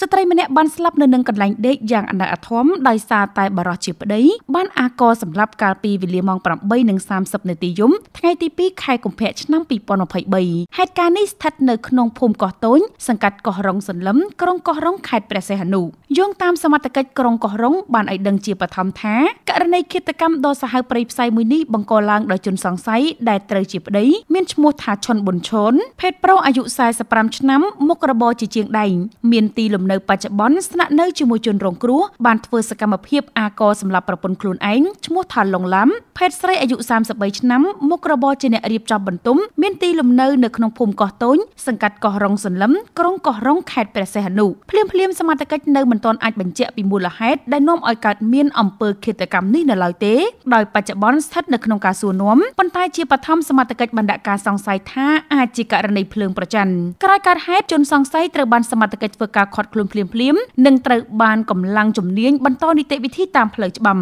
ស្ត្រីម្នាក់បានស្លាប់នៅនឹងកន្លែងដេកយ៉ាងអណិតអាធមដោយសារតែបារោះជាប្តីបានអាករសម្លាប់កាលពីវេលាម៉ោង8:30នាទីយប់ថ្ងៃទី2ខែកុម្ភៈឆ្នាំ2023ហេតុការណ៍នេះស្ថិតនៅក្នុងភូមិកោះតូញសង្កាត់កោះរងសន្លឹមក្រុងកោះរងខេត្តព្រះសីហនុយោងតាមសមត្ថកិច្ចក្រុងកោះរុងបានឲ្យដឹងជាបឋមថា ករណីឃាតកម្មដ៏សាហាវព្រៃផ្សៃមួយនេះបង្កឡើងដោយជនសង្ស័យដែលត្រូវជាប្តីមានឈ្មោះថាឈុនប៊ុនឈុនភេទប្រុសអាយុ45ឆ្នាំមុខរបរជាជាងដែងមានទីលំនៅបច្ចុប្បន្នស្នាក់នៅជាមួយជនរងគ្រោះបានធ្វើសកម្មភាពអាករសម្រាប់ប្រពន្ធខ្លួនឯងឈ្មោះថាឡុងឡាំភេទស្រីអាយុ33ឆ្នាំមុខរបរជាអ្នករៀបចំបន្ទុំមានទីលំនៅនៅក្នុងភូមិកោះតូចសង្កាត់កោះរុងសន្លឹមក្រុងកោះរុងខេត្តព្រះសីហនុភ្លាមភ្លាមសមត្ថកិច្ចនៅមន្ទាន់អាចបញ្ជាក់ពីមូលហេតុដែលនាំឲ្យកើតមានអំពើឃាតកម្មនេះនៅឡើយទេដោយបច្ចុប្បន្នស្ថិតនៅក្នុងការសួរនាំប៉ុន្តែជាបឋមសមត្ថកិច្ចបណ្ដាក់ការសង្ស័យថាអាចជាករណីភ្លើងប្រច័ណ្ឌក្រោយកើតហេតុជនសង្ស័យត្រូវបានសមត្ថកិច្ចធ្វើការឃាត់ខ្លួនភ្លាមៗនិងត្រូវបានកម្លាំងជំនាញបន្តនីតិវិធីតាមផ្លូវច្បាប់